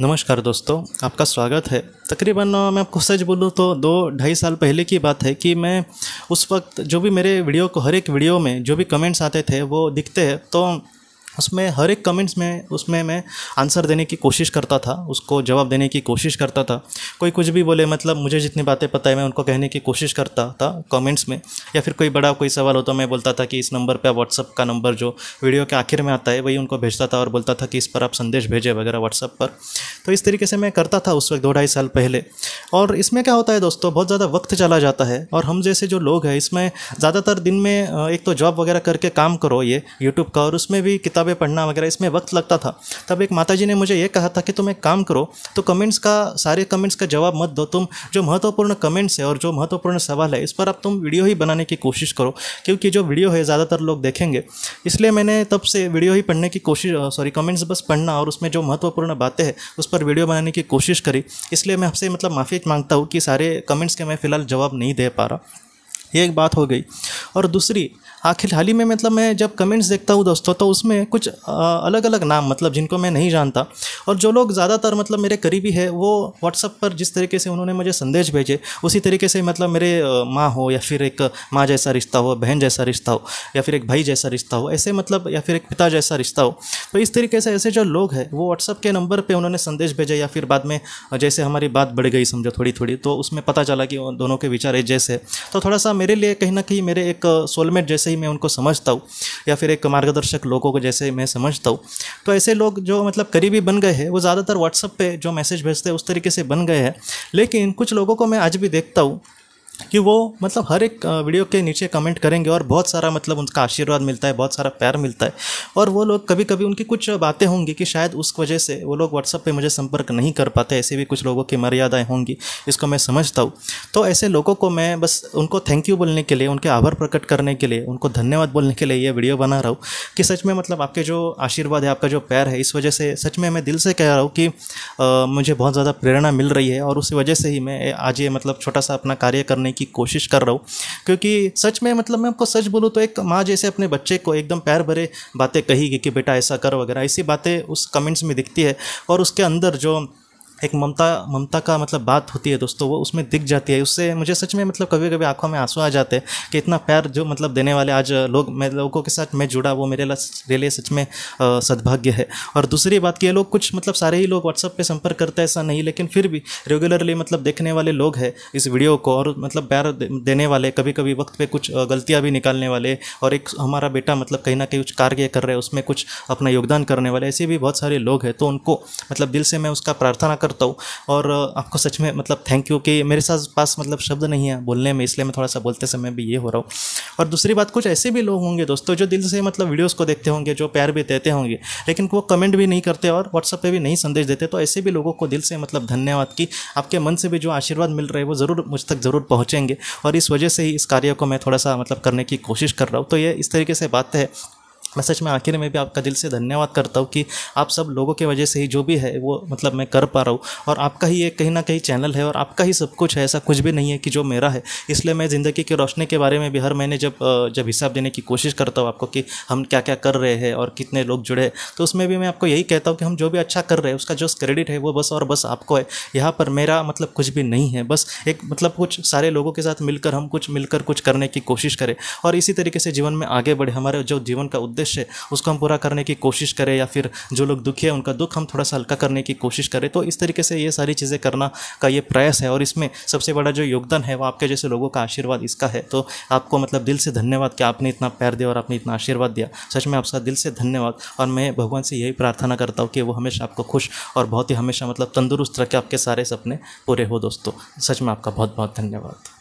नमस्कार दोस्तों आपका स्वागत है तकरीबन मैं आपको सच बोलूँ तो दो ढाई साल पहले की बात है कि मैं उस वक्त जो भी मेरे वीडियो को हर एक वीडियो में जो भी कमेंट्स आते थे वो दिखते हैं तो उसमें हर एक कमेंट्स में उसमें मैं आंसर देने की कोशिश करता था उसको जवाब देने की कोशिश करता था कोई कुछ भी बोले मतलब मुझे जितनी बातें पता है मैं उनको कहने की कोशिश करता था कमेंट्स में या फिर कोई बड़ा कोई सवाल होता तो मैं बोलता था कि इस नंबर पर व्हाट्सअप का नंबर जो वीडियो के आखिर में आता है वही उनको भेजता था और बोलता था कि इस पर आप संदेश भेजें वगैरह व्हाट्सअप पर तो इस तरीके से मैं करता था उस वक्त दो ढाई साल पहले और इसमें क्या होता है दोस्तों बहुत ज़्यादा वक्त चला जाता है और हम जैसे जो लोग हैं इसमें ज़्यादातर दिन में एक तो जॉब वगैरह करके काम करो ये यूट्यूब का और उसमें भी किताब किताबें पढ़ना वगैरह इसमें वक्त लगता था तब एक माता जी ने मुझे ये कहा था कि तुम एक काम करो तो कमेंट्स का सारे कमेंट्स का जवाब मत दो तुम जो महत्वपूर्ण कमेंट्स है और जो महत्वपूर्ण सवाल है इस पर अब तुम वीडियो ही बनाने की कोशिश करो क्योंकि जो वीडियो है ज़्यादातर लोग देखेंगे इसलिए मैंने तब से वीडियो ही पढ़ने की कोशिश सॉरी कमेंट्स बस पढ़ना और उसमें जो महत्वपूर्ण बातें हैं उस पर वीडियो बनाने की कोशिश करी इसलिए मैं आपसे मतलब माफ़ी मांगता हूँ कि सारे कमेंट्स के मैं फ़िलहाल जवाब नहीं दे पा रहा ये एक बात हो गई और दूसरी आखिर हाल ही में मतलब मैं जब कमेंट्स देखता हूँ दोस्तों तो उसमें कुछ अलग अलग नाम मतलब जिनको मैं नहीं जानता और जो लोग ज़्यादातर मतलब मेरे करीबी है वो व्हाट्सअप पर जिस तरीके से उन्होंने मुझे संदेश भेजे उसी तरीके से मतलब मेरे माँ हो या फिर एक माँ जैसा रिश्ता हो बहन जैसा रिश्ता हो या फिर एक भाई जैसा रिश्ता हो ऐसे मतलब या फिर एक पिता जैसा रिश्ता हो तो इस तरीके से ऐसे जो लोग हैं वो व्हाट्सअप के नंबर पर उन्होंने संदेश भेजे या फिर बाद में जैसे हमारी बात बढ़ गई समझो थोड़ी थोड़ी तो उसमें पता चला कि दोनों के विचार एक जैसे तो थोड़ा सा मेरे लिए कहीं ना कहीं मेरे एक सोलमेट जैसे ही मैं उनको समझता हूँ या फिर एक मार्गदर्शक लोगों को जैसे मैं समझता हूँ तो ऐसे लोग जो मतलब करीबी बन गए हैं वो ज़्यादातर व्हाट्सअप पर जो मैसेज भेजते हैं उस तरीके से बन गए हैं लेकिन कुछ लोगों को मैं आज भी देखता हूँ कि वो मतलब हर एक वीडियो के नीचे कमेंट करेंगे और बहुत सारा मतलब उनका आशीर्वाद मिलता है बहुत सारा प्यार मिलता है और वो लोग कभी कभी उनकी कुछ बातें होंगी कि शायद उस वजह से वो लोग व्हाट्सअप पे मुझे संपर्क नहीं कर पाते ऐसे भी कुछ लोगों की मर्यादाएँ होंगी इसको मैं समझता हूँ तो ऐसे लोगों को मैं बस उनको थैंक यू बोलने के लिए उनके आभार प्रकट करने के लिए उनको धन्यवाद बोलने के लिए ये वीडियो बना रहा हूँ कि सच में मतलब आपके जो आशीर्वाद है आपका जो प्यार है इस वजह से सच में मैं दिल से कह रहा हूँ कि मुझे बहुत ज़्यादा प्रेरणा मिल रही है और उसी वजह से ही मैं आज ये मतलब छोटा सा अपना कार्य करने करने की कोशिश कर रहा हूँ क्योंकि सच में मतलब मैं आपको सच बोलूँ तो एक माँ जैसे अपने बच्चे को एकदम पैर भरे बातें कही कि बेटा ऐसा कर वगैरह ऐसी बातें उस कमेंट्स में दिखती है और उसके अंदर जो एक ममता ममता का मतलब बात होती है दोस्तों वो उसमें दिख जाती है उससे मुझे सच में मतलब कभी कभी आंखों में आंसू आ जाते हैं कि इतना प्यार जो मतलब देने वाले आज लोग मैं लोगों के साथ मैं जुड़ा वो मेरे लिए लिए सच में सद्भाग्य है और दूसरी बात कि ये लोग कुछ मतलब सारे ही लोग व्हाट्सअप पर संपर्क करते हैं ऐसा नहीं लेकिन फिर भी रेगुलरली मतलब देखने वाले लोग हैं इस वीडियो को और मतलब प्यार देने वाले कभी कभी वक्त पर कुछ गलतियाँ भी निकालने वाले और एक हमारा बेटा मतलब कहीं ना कहीं कुछ कार्य कर रहे हैं उसमें कुछ अपना योगदान करने वाले ऐसे भी बहुत सारे लोग हैं तो उनको मतलब दिल से मैं उसका प्रार्थना कर करता हूँ और आपको सच में मतलब थैंक यू कि मेरे साथ पास मतलब शब्द नहीं है बोलने में इसलिए मैं थोड़ा सा बोलते समय भी ये हो रहा हूँ और दूसरी बात कुछ ऐसे भी लोग होंगे दोस्तों जो दिल से मतलब वीडियोज़ को देखते होंगे जो प्यार भी देते होंगे लेकिन वो कमेंट भी नहीं करते और व्हाट्सअप पर भी नहीं संदेश देते तो ऐसे भी लोगों को दिल से मतलब धन्यवाद कि आपके मन से भी जो आशीर्वाद मिल रहे हैं वो ज़रूर मुझ तक ज़रूर पहुँचेंगे और इस वजह से ही इस कार्य को मैं थोड़ा सा मतलब करने की कोशिश कर रहा हूँ तो ये इस तरीके से बात है मैं सच में आखिर में भी आपका दिल से धन्यवाद करता हूँ कि आप सब लोगों की वजह से ही जो भी है वो मतलब मैं कर पा रहा हूँ और आपका ही एक कहीं ना कहीं चैनल है और आपका ही सब कुछ है ऐसा कुछ भी नहीं है कि जो मेरा है इसलिए मैं ज़िंदगी की रोशनी के बारे में भी हर महीने जब जब हिसाब देने की कोशिश करता हूँ आपको कि हम क्या क्या कर रहे हैं और कितने लोग जुड़े तो उसमें भी मैं आपको यही कहता हूँ कि हम जो भी अच्छा कर रहे हैं उसका जो क्रेडिट है वो बस और बस आपको है यहाँ पर मेरा मतलब कुछ भी नहीं है बस एक मतलब कुछ सारे लोगों के साथ मिलकर हम कुछ मिलकर कुछ करने की कोशिश करें और इसी तरीके से जीवन में आगे बढ़े हमारे जो जीवन का उद्देश्य उद्देश्य है उसको हम पूरा करने की कोशिश करें या फिर जो लोग दुखी है उनका दुख हम थोड़ा सा हल्का करने की कोशिश करें तो इस तरीके से ये सारी चीज़ें करना का ये प्रयास है और इसमें सबसे बड़ा जो योगदान है वो आपके जैसे लोगों का आशीर्वाद इसका है तो आपको मतलब दिल से धन्यवाद कि आपने इतना प्यार दिया और आपने इतना आशीर्वाद दिया सच में आपका दिल से धन्यवाद और मैं भगवान से यही प्रार्थना करता हूँ कि वो हमेशा आपको खुश और बहुत ही हमेशा मतलब तंदुरुस्त रखे आपके सारे सपने पूरे हो दोस्तों सच में आपका बहुत बहुत धन्यवाद